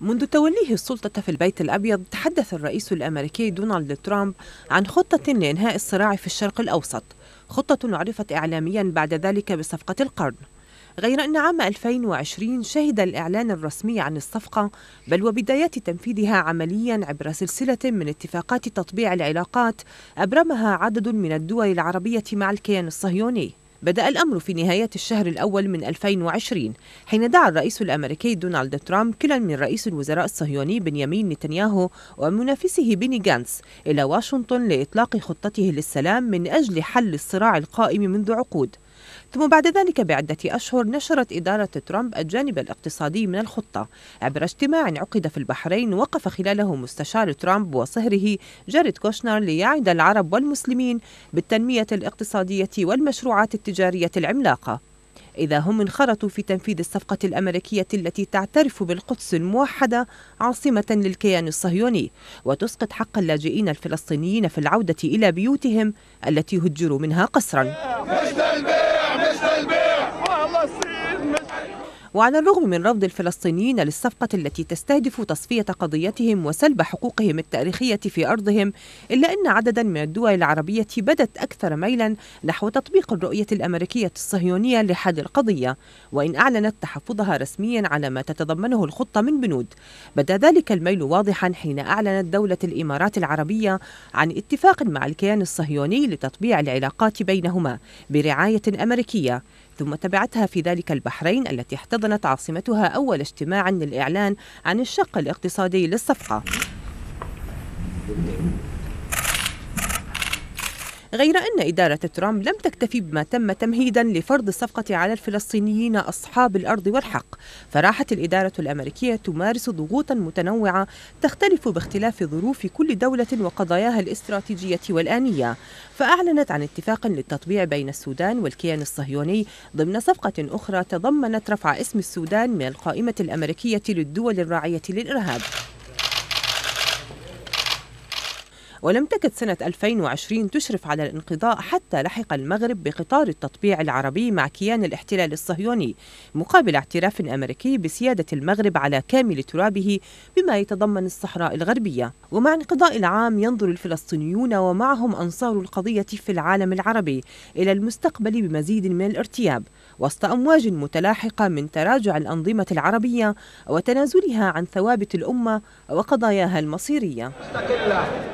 منذ توليه السلطة في البيت الأبيض تحدث الرئيس الأمريكي دونالد ترامب عن خطة لإنهاء الصراع في الشرق الأوسط خطة عرفت إعلاميا بعد ذلك بصفقة القرن غير أن عام 2020 شهد الإعلان الرسمي عن الصفقة بل وبدايات تنفيذها عمليا عبر سلسلة من اتفاقات تطبيع العلاقات أبرمها عدد من الدول العربية مع الكيان الصهيوني بدأ الأمر في نهاية الشهر الأول من 2020 حين دعا الرئيس الأمريكي دونالد ترامب كلا من رئيس الوزراء الصهيوني بنيامين نتنياهو ومنافسه بيني جانس إلى واشنطن لإطلاق خطته للسلام من أجل حل الصراع القائم منذ عقود ثم بعد ذلك بعدة أشهر نشرت إدارة ترامب الجانب الاقتصادي من الخطة عبر اجتماع عقد في البحرين وقف خلاله مستشار ترامب وصهره جاريد كوشنر ليعد العرب والمسلمين بالتنمية الاقتصادية والمشروعات التجارية العملاقة إذا هم انخرطوا في تنفيذ الصفقة الأمريكية التي تعترف بالقدس الموحدة عاصمة للكيان الصهيوني وتسقط حق اللاجئين الفلسطينيين في العودة إلى بيوتهم التي هجروا منها قسراً وعلى الرغم من رفض الفلسطينيين للصفقة التي تستهدف تصفية قضيتهم وسلب حقوقهم التاريخية في أرضهم إلا أن عددا من الدول العربية بدت أكثر ميلا نحو تطبيق الرؤية الأمريكية الصهيونية لحل القضية وإن أعلنت تحفظها رسميا على ما تتضمنه الخطة من بنود بدا ذلك الميل واضحا حين أعلنت دولة الإمارات العربية عن اتفاق مع الكيان الصهيوني لتطبيع العلاقات بينهما برعاية أمريكية ثم تبعتها في ذلك البحرين التي احتضنت عاصمتها أول اجتماع للإعلان عن الشق الاقتصادي للصفقة غير أن إدارة ترامب لم تكتفي بما تم تمهيدا لفرض الصفقة على الفلسطينيين أصحاب الأرض والحق فراحت الإدارة الأمريكية تمارس ضغوطا متنوعة تختلف باختلاف ظروف كل دولة وقضاياها الاستراتيجية والآنية فأعلنت عن اتفاق للتطبيع بين السودان والكيان الصهيوني ضمن صفقة أخرى تضمنت رفع اسم السودان من القائمة الأمريكية للدول الراعية للإرهاب ولم تكد سنة 2020 تشرف على الانقضاء حتى لحق المغرب بقطار التطبيع العربي مع كيان الاحتلال الصهيوني مقابل اعتراف أمريكي بسيادة المغرب على كامل ترابه بما يتضمن الصحراء الغربية ومع انقضاء العام ينظر الفلسطينيون ومعهم أنصار القضية في العالم العربي إلى المستقبل بمزيد من الارتياب وسط أمواج متلاحقة من تراجع الأنظمة العربية وتنازلها عن ثوابت الأمة وقضاياها المصيرية